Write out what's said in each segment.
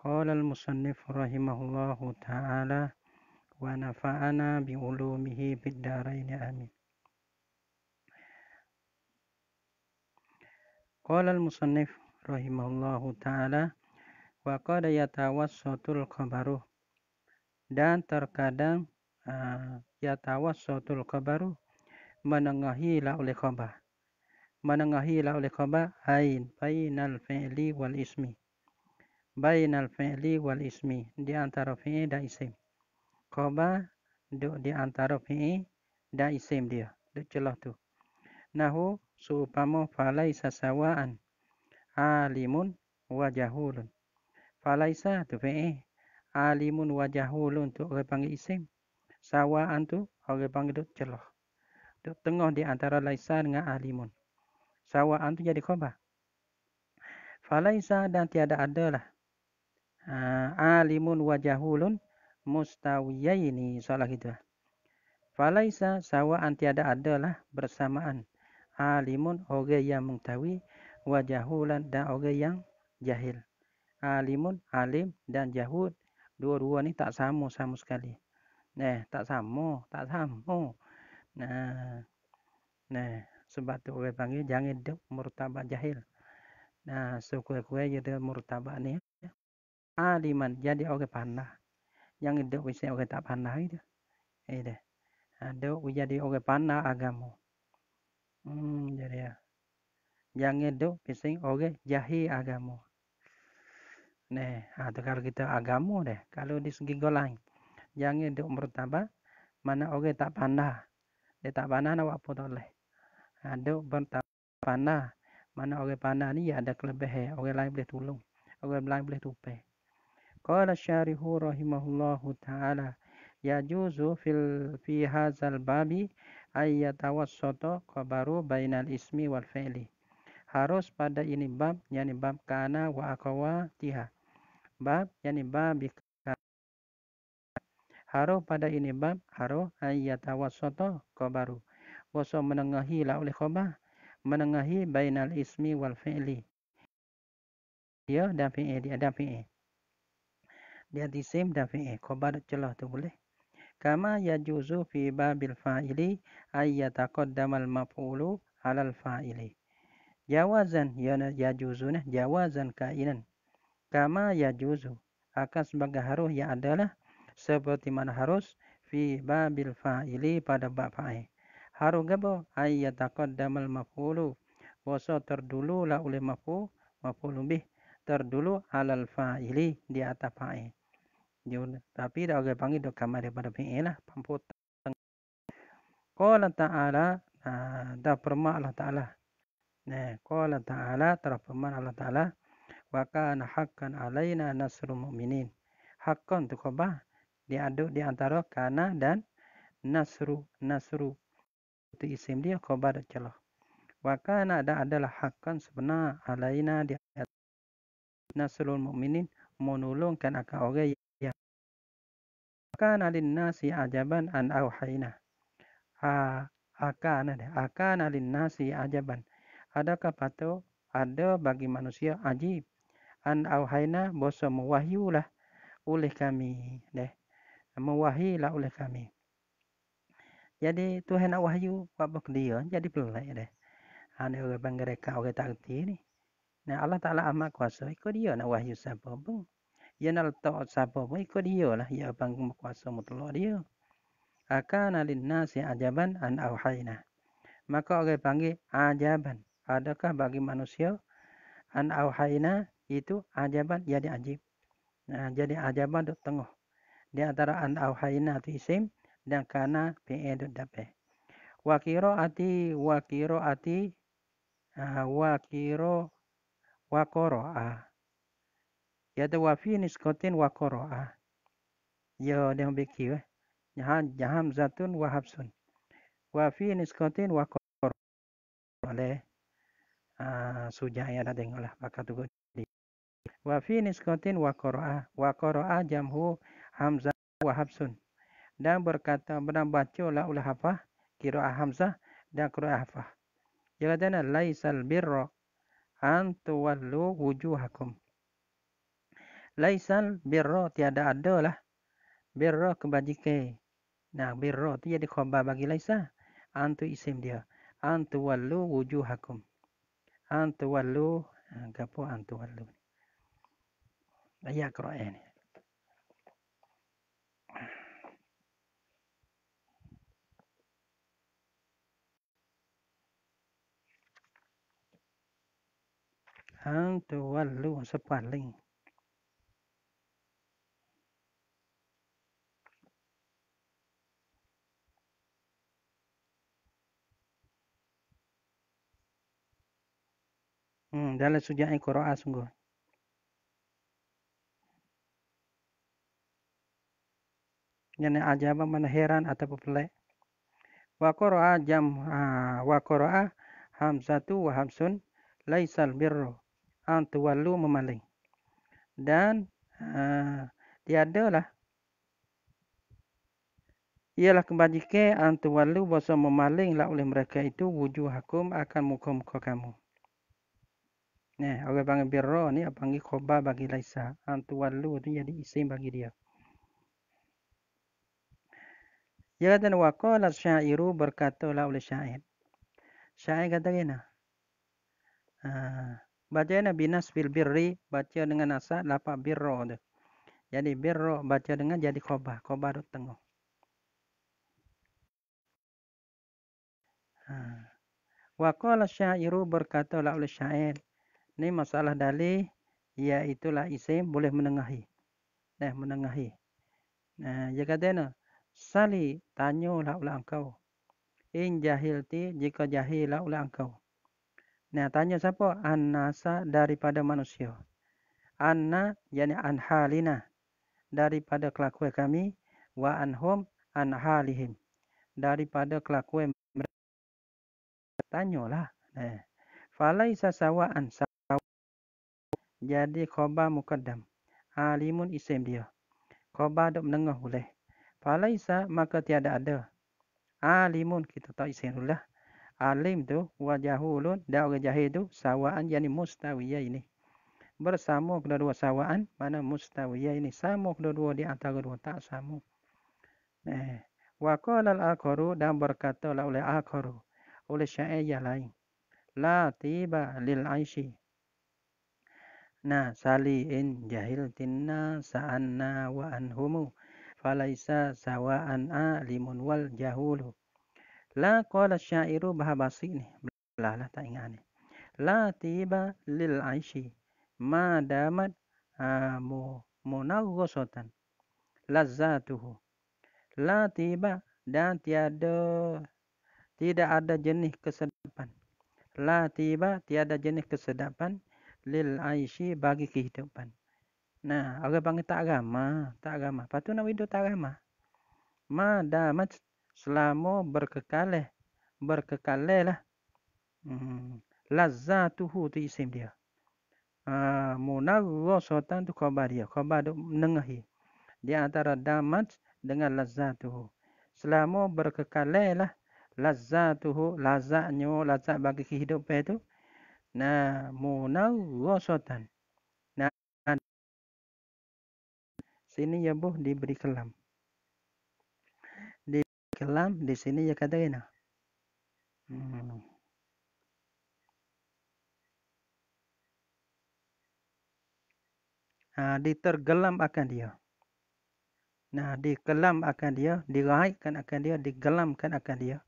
Qala al-musannif ta'ala wa nafa'ana bi ulumihi fid dharain amin. Qala al-musannif ta'ala wa qad yatawassatul khabaru dan terkadang uh, yatawassatul khabaru menengahi la oleh menengahi la oleh khabar ain bainal fi'li wal ismi bainal fi'li wal ismi di antara fi'i dan isim qoba duduk di antara fi'i dan isim dia di celah tu nahu suupamo falaisa sawaan alimun wa jahulun falaisa tu fi'i alimun wa jahulun tu orang panggil isim sawaan tu orang panggil duduk celah duduk tengah di antara laisa dengan alimun sawaan tu jadi khabar falaisa dan tiada adalah Ha, alimun wajahulun mustawiyaini soalah gitu falaisa sawa antiada adalah bersamaan alimun oge yang mengetahui wajahulan dan oge yang jahil alimun alim dan jahud dua-dua ni tak sama sama sekali nah tak sama tak sama nah nah sebab tu orang panggil jangan duk murtabak jahil nah sekurang-kurangnya dia murtabak ni a di man ya di oke panna yang itu wis oke tak panna itu ide ado uya di oke panna agamu, hmm jadi ya yang itu pising oke jahi agamu, ne ada kalau kita agamu deh kalau di segi golang yang itu bertambah mana oke tak panna dia tak panna nak apa tak leh ado bertambah panna mana oke panna ni ada kelebihan oke lain boleh tulung, oke lain boleh tupai Qala syarihu rahimahullahu ta'ala Ya juzu fil fi hazal babi ayyatawassata khabaru bainal ismi wal fi'li harus pada ini bab yakni bab kana wa akawa tiha bab yakni bab harus pada ini bab harus ayyatawassata khabaru waso menengahi la oleh khabar menengahi bainal ismi wal fi'li ya dan fi'li ada fi'li Dia بحديثين celah خبر boleh. تقوله كما fi في باب الفاعل أن damal mafulu halal fa'ili jawazan ya yajuzuna jawazan kainan kama yajuzu akan sebagai harus ya adalah seperti mana harus fi babil fa'ili pada bab fa'il harus gabo ayyataqaddamal maf'ulu wasa terdulu la oleh maf'ul maful bih terdulu alal fa'ili di atas fa'il Lah. dia tapi dah orang panggil dok kamar daripada fi'il lah pamput qala ta'ala nah da perma Allah ta'ala nah qala ta'ala perma Allah ta'ala wa hakkan haqqan alaina nasrul mu'minin Hakkan tu khaba diaduk di antara kana dan nasru nasru itu isim dia khaba dan celah wa kana ada adalah hakkan sebenar alaina di nasrul mu'minin menolongkan akan orang akan alin nasi ajaban an auhayna akan alin nasi ajaban Ada kapato, ada bagi manusia ajib an auhayna boso mewahyulah oleh kami deh mewahyilah oleh kami jadi Tuhan nak wahyu apa dia jadi pelik deh ha, Ani orang bangga reka orang tak ni Nah Allah Taala amat kuasa ikut dia nak wahyu siapa pun. yanal ta'at sapa wa iku dia lah ya bang kuasa mutla dia akana linnasi ajaban an auhaina. maka oleh panggil ajaban adakah bagi manusia an auhaina itu ajaban jadi ajib nah jadi ajaban duk tengah di antara an auhaina itu isim dan kana pe duk dape wakiro ati, wakiro qiraati wakiro wakoro a yada wa finish kotin wa koroa. Yo dem beki eh. we. Jaham jaham zatun wa hafsun. Wa finish kotin wa koroa. Ale ah, sujaya dah tengok lah. Bakal tunggu. Wa finish kotin wa koroa. Wa koroa jamhu hamzah wa hafsun. Dan berkata benar baca la ulah hafah. Kira hamzah dan kira hafah. Ya dana laisal birra. Antu wallu wujuhakum. Laisan birro tiada ada lah. Birro kebajike. Nah, birro tu jadi khabar bagi laisa. Antu isim dia. Antu wallu wujuhakum. Antu wallu. Ah, gapo antu wallu. Ayat Quran eh ni. Antu wallu sepaling. Hmm, sujud sujai qira'ah sungguh. Yang ajaib mana heran atau pelik. Wa qira'ah jam ha, wa qira'ah hamzatu wa hamsun laisal birru an tuwallu memaling. Dan ha, tiada lah ialah kebajikan antu walu bahasa memaling lah oleh mereka itu wujud hakum akan muka kau kamu. Nah, orang panggil birra ni apa panggil khobar bagi laisa. Antuan ah, lu tu jadi isim bagi dia. Ya kata wa qala syairu berkatalah oleh syair. Syair kata gini. Ah, baca na binas bil birri baca dengan nasab lapak birra tu. Jadi birra baca dengan jadi khobar, khobar tu tengah. Ha. Wa qala syairu berkatalah oleh syair. Ini masalah dalih iaitu la isim boleh menengahi. Nah, menengahi. Nah, ya kata nah, sali tanyolah ulah engkau. In jahilti jika jahilah ulah engkau. Nah, tanya siapa? Anasa daripada manusia. Anna yani Halina daripada kelakuan kami wa anhum anhalihim daripada kelakuan mereka. Tanyolah. Nah, falaisa sawa ansa jadi khabar mukaddam alimun ah, isim dia khabar dok menengah boleh falaisa maka tiada ada alimun ah, kita tahu isim dulu lah alim ah, tu wa jahulun dan orang jahil tu sawaan yakni mustawiyah ini bersama kedua-dua sawaan mana mustawiyah ini sama kedua-dua di antara dua tak sama eh wa al-akharu dan berkata lah oleh al-akharu oleh syair yang lain la tiba lil aishi na saliin jahil tinna sa'anna wa anhumu falaisa sawa'an alimun wal jahulu la qala syairu bahabasi ni belah lah tak ingat ni la tiba lil aishi madamat mu munaghosatan lazzatuhu la tiba dan tiada tidak ada jenis kesedapan la tiba tiada jenis kesedapan lil aishi bagi kehidupan. Nah, orang panggil tak agama, tak agama. Lepas tu nak hidup tak ramah. Ma damat selama berkekaleh, berkekaleh lah. Hmm. Lazatuhu tu isim dia. Uh, ha, Munarro tu khabar dia. Khabar tu nengahi. Di antara damat dengan lazatuhu. Selama berkekaleh lah. Lazatuhu, lazatnya, lazat bagi kehidupan tu. namunawwasatan. Nah, sini ya bu diberi kelam. Di kelam di sini ya katakan. Hmm. Nah, ditergelam akan dia. Nah, dikelam akan dia, diraihkan akan dia, digelamkan akan dia.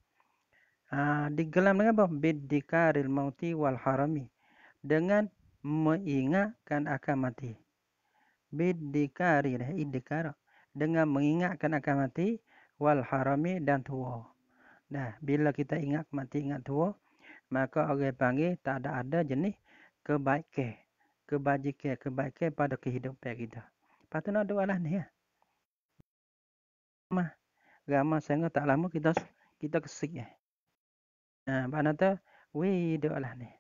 Uh, digelam dengan apa? Bidikaril mauti wal harami. Dengan mengingatkan akan mati. Bidikaril. Eh, Idikar. Dengan mengingatkan akan mati. Wal harami dan tua. Nah, bila kita ingat mati ingat tua. Maka orang panggil tak ada ada jenis kebaikan. Kebajikan. Kebaikan pada kehidupan kita. patut nak doalah ni. Ya. Ramah. Ramah sehingga tak lama kita kita kesik. Ya. Ha, bana tu we do lah ni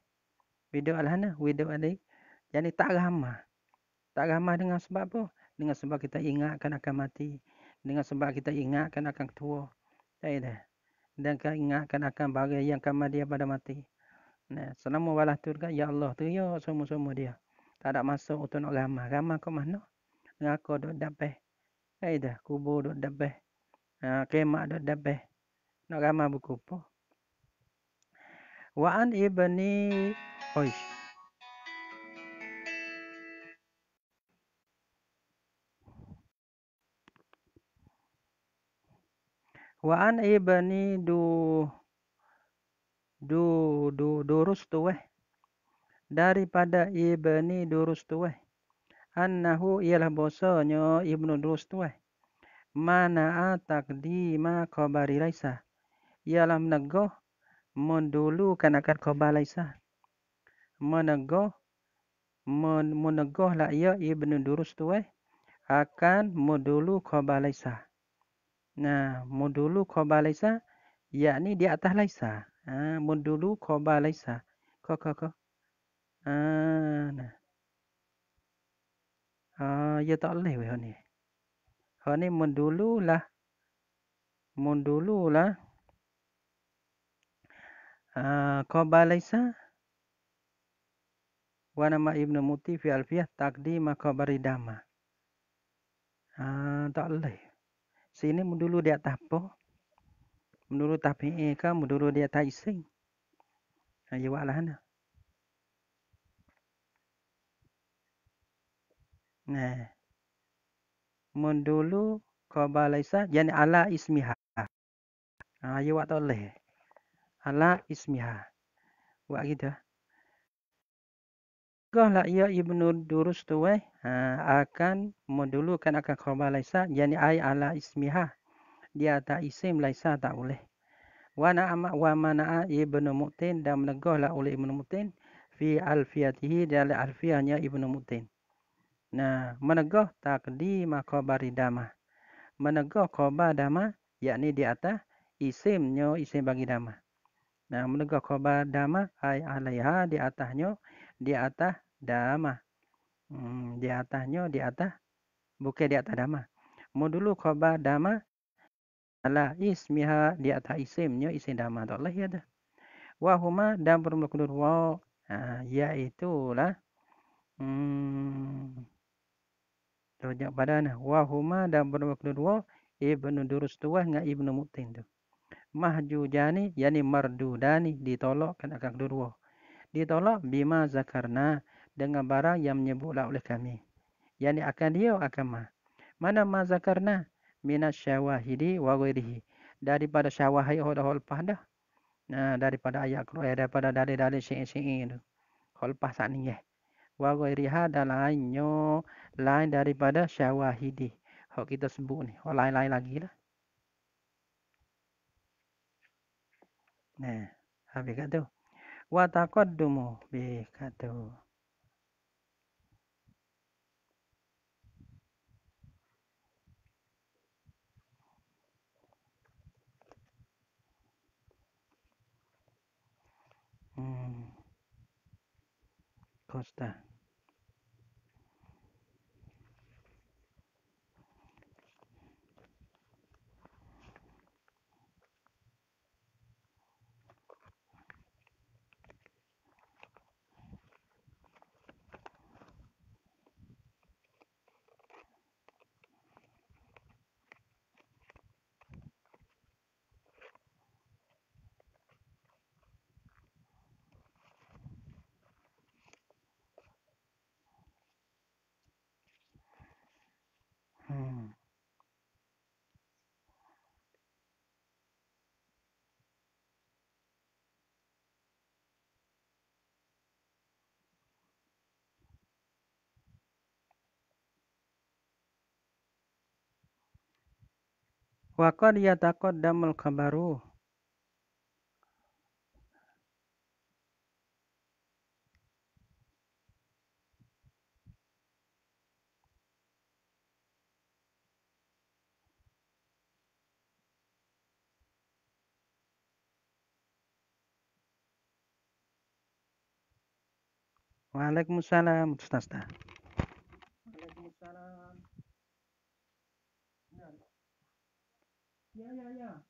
we do lah ni we do ni yani tak ramah tak ramah dengan sebab apa dengan sebab kita ingatkan akan mati dengan sebab kita ingatkan akan tua tak ada dan kita ingatkan akan bagai yang kamar dia pada mati nah selama walah tu kan ya Allah tu ya semua-semua dia tak ada masa untuk nak ramah ramah ke mana dengan aku duduk dapeh tak ada kubur duduk dapeh Ha, kemak duduk dapeh nak ramah buku apa wa an ibni Oish. wa an ibni du du du durus tu eh daripada ibni durus tu eh annahu ialah bosonyo ibnu durus tu eh mana takdima khabari Ia ialah menegoh mendulukan akan kau balai sah. Menegoh men, menegoh lah ya ibnu durus tu eh akan mudulu qoba laisa nah mudulu qoba laisa yakni di atas laisa ah ha, mudulu qoba laisa ko ko ko ah ha, nah ah ya tak leh weh ni ha ni mudulu lah mudulu lah Qobalaysa ah, wa nama Ibnu Muti fi alfiyah takdi khabari dama. Ah, tak leh. Sini mudulu dia tapo. apa. Mudulu tapi eka, ka mudulu dia tak iseng. Ha ah, ya walah nah. Nah. Mudulu qobalaysa yani ala ismiha. Ha ya leh ala ismiha. Buat kita. Gah la ya ibnu durus tu eh. Ha, akan mendulukan akan khabar laisa. Yani ay ala ismiha. Dia tak isim laisa tak boleh. Wa na'ama wa mana'a ibnu mu'tin. Dan menegahlah oleh ibnu mu'tin. Fi alfiatihi dari alfiahnya ibnu mu'tin. Nah, menegah takdima khabari dama. Menegah khabar dama, Yakni di atas isimnya isim bagi dama. Nah, menegak khobar dama ai alaiha di atasnya, di atas dama. Hmm, di atasnya, di atas bukan di atas dama. dulu khobar dama ala ismiha di atas isimnya isim dama tak lah ya dah. Wa huma dan bermakna wa ah, iaitu lah. Hmm. Rujuk pada nah wa dan bermakna wa ibnu durus tuah ngai ibnu mutin tu mahjujani yani mardudani ditolak kan akan kedua ditolak bima zakarna dengan barang yang menyebutlah oleh kami yani akan dia akan ma mana ma zakarna minas syawahidi wa ghairihi daripada syawahi hodah lepas dah nah daripada ayat qur'an eh, daripada dari dari syi'i-syi'i tu lepas sat ni eh wa ghairiha dan lain daripada syawahidi hok kita sebut ni lain-lain lagi lah 네, 하비가도 와다거두모 비가도 음, 거스다. Waqad yataqaddamul khabaru. Waalaikumsalam, Ustazah. 呀呀呀！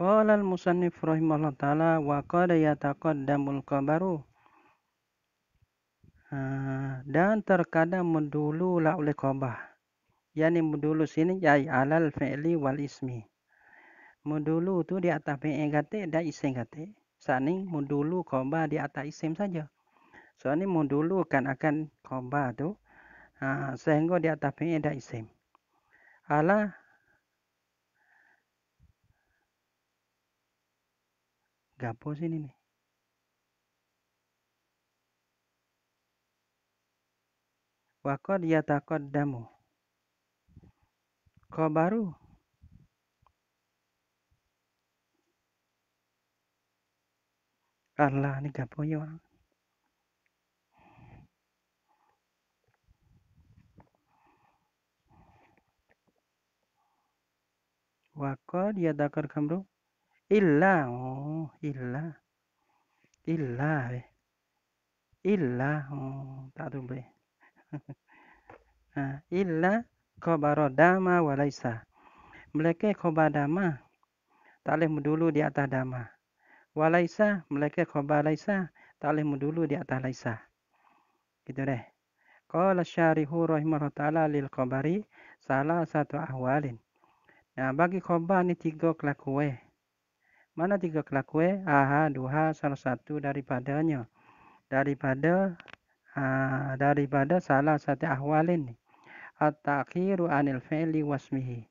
Qala al-musannif rahimahullah ta'ala wa qala yataqaddamul qabaru. Ha, dan terkadang mendulu la oleh qabah. Yani mendulu sini jai alal fi'li wal ismi. Mendulu tu di atas fi'il kata dan isim kata. Sani mendulu qabah di atas isim saja. So ni mendulu kan akan qabah tu. Ha, sehingga di atas fi'il dan isim. Alah Gapo ini nih. Wakod yatakod damu. baru Allah ini gapo ya orang. Wakod yatakod kamru. oh, إلا إلا إلا إلا تعدو به إلا كبار داما وليس mereka khobar dama tak boleh mudulu di atas dama walaisa mereka khobar laisa tak boleh mendulu di atas laisa gitu deh qala syarihu rahimahullah taala lil khobari salah satu ahwalin nah bagi khobar ni tiga kelakuan mana tiga kelakuan? Eh? Aha, duha, salah satu daripadanya. Daripada aa, ah, daripada salah satu ahwal ini At-takhiru anil fi'li wasmihi.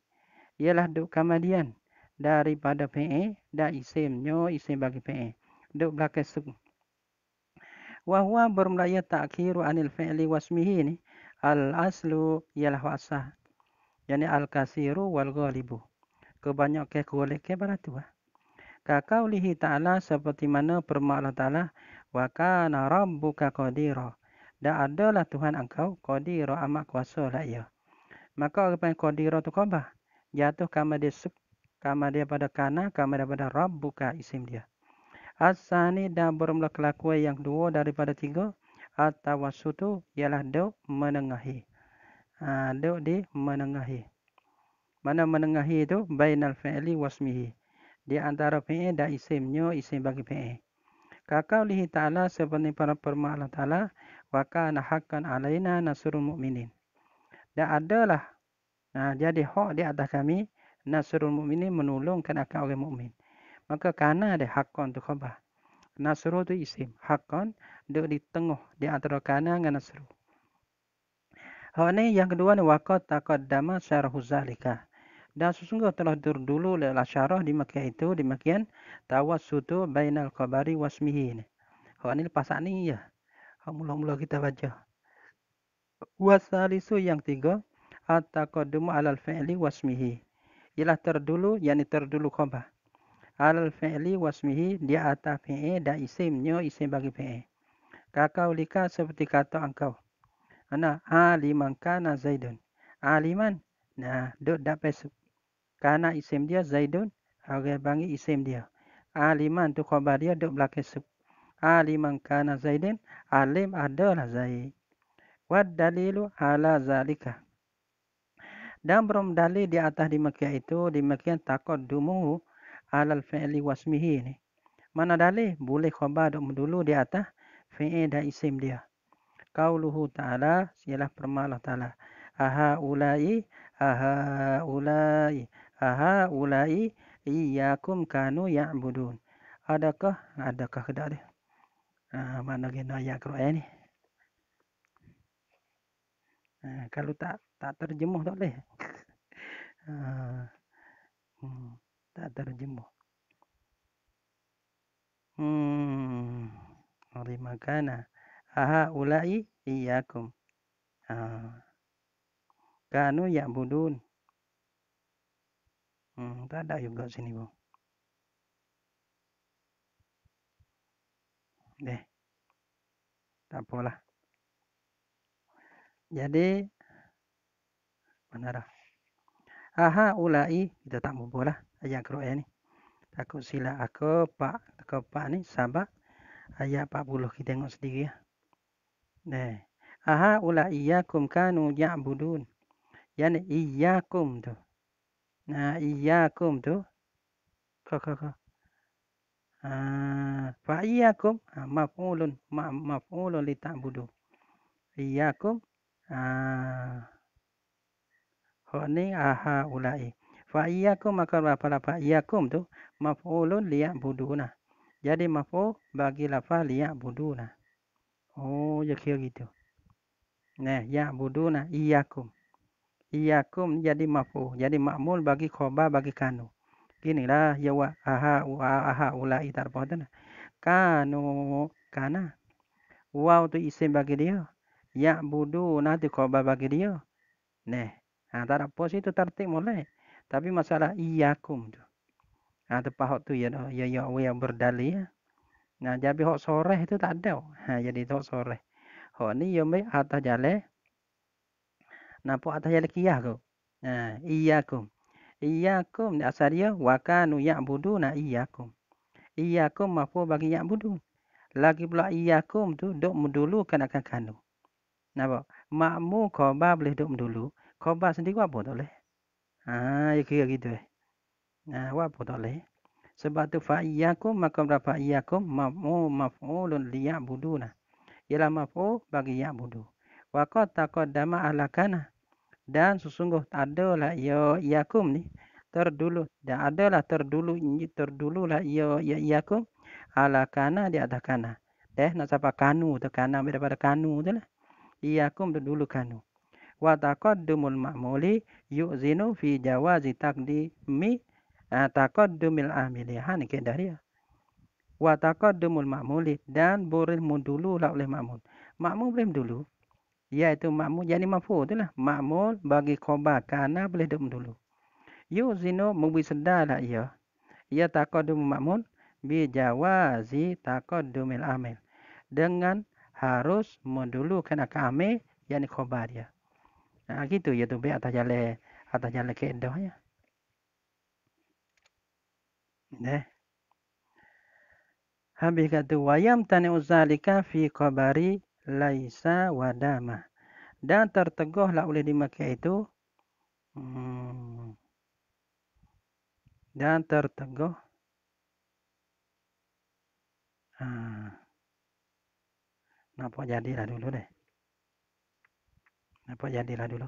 Ialah duk kemudian daripada fi'i dan isimnya isim bagi fi'i. Duk belakang sub. Wa huwa bermulanya takhiru anil fi'li wasmihi ni. Al-aslu ialah wasah. Yani al-kasiru wal-ghalibu. Kebanyakan kulit ke barat tu lah. Ha? kaqaulihi ta'ala seperti mana firman Allah Ta'ala wa kana rabbuka qadira dan adalah Tuhan engkau qadira amak kuasa lah ia maka apa yang qadira tu khabar jatuh kama dia sub kama dia pada kana kama dia pada rabbuka isim dia asani dan bermula kelakuan yang dua daripada tiga atau atawasutu ialah do menengahi ha, do di menengahi mana menengahi itu bainal fi'li wasmihi di antara fi'il dan isimnya isim bagi fi'il. Kakau lihi ta'ala seperti para perma Allah ta'ala wa kana haqqan alaina nasrul mu'minin. Dan adalah nah, ha, jadi hak di atas kami nasrul mu'minin menolongkan akan orang mu'min. Maka kana ada haqqan tu khabar. Nasrul tu isim. Haqqan duduk di tengah di antara kana dengan nasrul. Hak ni yang kedua ni waqad taqaddama syarhu zalika dan sesungguh telah terdulu lelah syarah di makian itu di makian tawas sutu bainal qabari wasmihi ni hak ni lepas ni ya hak mula-mula kita baca wasalisu yang tiga ataqadumu alal fi'li wasmihi ialah terdulu yakni terdulu khabar alal fi'li wasmihi di atas fi'i dan isimnya isim bagi fi'i kakau lika seperti kata engkau ana aliman kana zaidun aliman nah duk dapat Kana isim dia Zaidun. Orang bangi isim dia. Aliman tu khabar dia duduk belakang sub. Aliman kana Zaidin. Alim adalah Zaid. Wad dalilu ala zalika. Dan berum dalil di atas di Mekah itu. Di Mekah takut dumuhu alal fi'li wasmihi ni. Mana dalil? Boleh khabar duduk dulu di atas. Fi'i dan isim dia. Kau luhu ta'ala. Sialah permalah ta'ala. Aha ulai. Aha ulai. Aha ulai iya kum kanu ya'budun. Adakah adakah kedak dia? Ha, ah, mana kena ayat Quran ni? Ha, kalau tak tak terjemuh tak boleh. Ah, hmm, tak terjemuh. Hmm. Ari makana. Aha ulai iyakum. Ha. Kanu ya'budun. budun. Hmm, tak ada juga sini bu. Deh. Tak apalah. Jadi mana dah? Aha ulai kita tak mampu lah ayat kerja ni. Takut sila aku pak aku pak ni sabak Ayah pak buluh kita tengok sedikit ya. Lah. Deh. Aha ulai ya kum kanu ya budun. Yani iya kum tu. Nah, iya kum tu. Ko ko ko. Ah, fa iya kum. Ah, maf'ulun, ma maf'ulun li ta'budu. Iya kum. Ah. Ho aha ulai. Fa eh. iya kum maka apa la fa iya kum tu? Maf'ulun li na. Jadi maf'ul oh, bagi lafaz li na. Oh, ya kira gitu. Nah, na iya kum. Iyakum jadi mafu jadi makmul bagi khoba bagi kanu ginilah ya wa aha wa aha ulai tarpotan lah. kanu kana wow tu isim bagi dia ya budu nanti khoba bagi dia ne ha, antara pos itu tertik mulai tapi masalah iyakum tu ha tu pahok tu ya ya ya yang berdali ya nah jadi hok sore itu tak ada ha, jadi hok sore hok ni yo ya, mai atas jalan Nampu atas yang lekiah tu. Ha, iyakum. Iyakum ni asal dia wakanu ya'budu na iyakum. Iyakum mafu bagi ya'budu. Lagi pula iyakum tu duk mendulukan akan kanu. Napa? Makmu koba boleh duk mudulu, Koba sendiri apa tak boleh? Ha, ya kira gitu eh. Ha, apa tak boleh? Sebab tu fa fa'iyakum maka berapa iyakum makmu maf'ulun liya'budu na. Ialah maf'ul bagi ya'budu. Wa qad taqaddama ahlakana dan sesungguh adalah ia yakum ni terdulu dan adalah terdulu terdululah ia ya yakum ala kana di atas kana eh nak siapa kanu tu kana daripada kanu tu lah yakum terdulu kanu wa taqaddumul ma'muli yuzinu fi jawazi taqdimi eh, taqaddumil amili ha ni kaidah dia wa taqaddumul ma'muli dan boleh mendulu lah oleh ma'mul ma'mul boleh dulu iaitu ya, makmul jadi mafu tu lah makmul bagi khabar karena boleh duk dulu yu zino mubi sedar lah ia ia dulu makmul bi jawazi taqaddumil amil dengan harus mendulukan akan amil yakni khabar dia nah ha, gitu ya tu be atas jalan atas jalan kaedah ya deh habis kata wayam tani uzalika fi khabari laisa wadama dan terteguhlah oleh dimakai itu hmm. dan terteguh ah. napa jadilah dulu deh napa jadilah dulu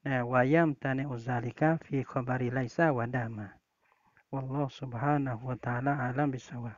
nah wayam tani uzalika fi khabari laisa wadama wallahu subhanahu wa ta'ala alam bisawab